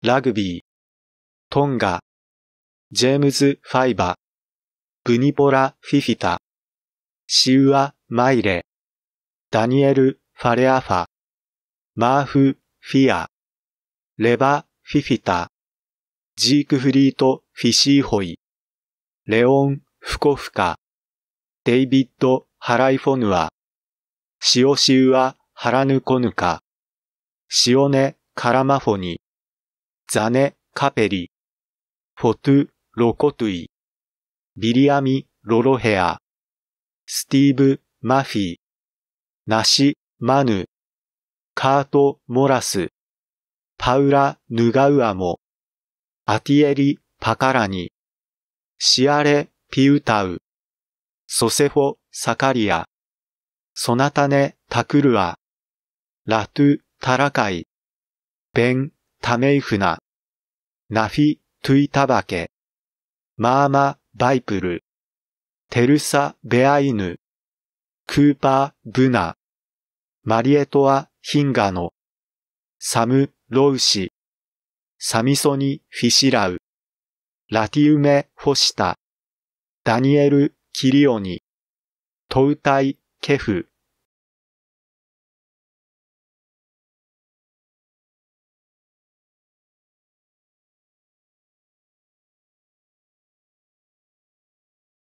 ラグビー、トンガ、ジェームズ・ファイバ、ブニポラ・フィフィタ、シウア・マイレ、ダニエル・ファレアファ、マーフ・フィア、レバ・フィフィタ、ジークフリート・フィシーホイ、レオン・フコフカ、デイビッド・ハライフォヌア、シオシウア・ハラヌコヌカ、シオネ・カラマフォニ、ザネ・カペリ、フォトゥ・ロコトゥイ、ビリアミ・ロロヘア、スティーブ・マフィー、ナシ・マヌ、カート・モラス、パウラ・ヌガウアモ、アティエリ・パカラニ、シアレ・ピウタウ、ソセフォ・サカリア、ソナタネ・タクルア、ラトゥ・タラカイ、ベン・タメイフナ、ナフィ・トゥイタバケ、マーマ・バイプル、テルサ・ベアイヌ、クーパー・ブナ、マリエトア・ヒンガノ、サム・ロウシ、サミソニ・フィシラウ、ラティウメ・ホシタ、ダニエル・キリオニ、トウタイ・ケフ、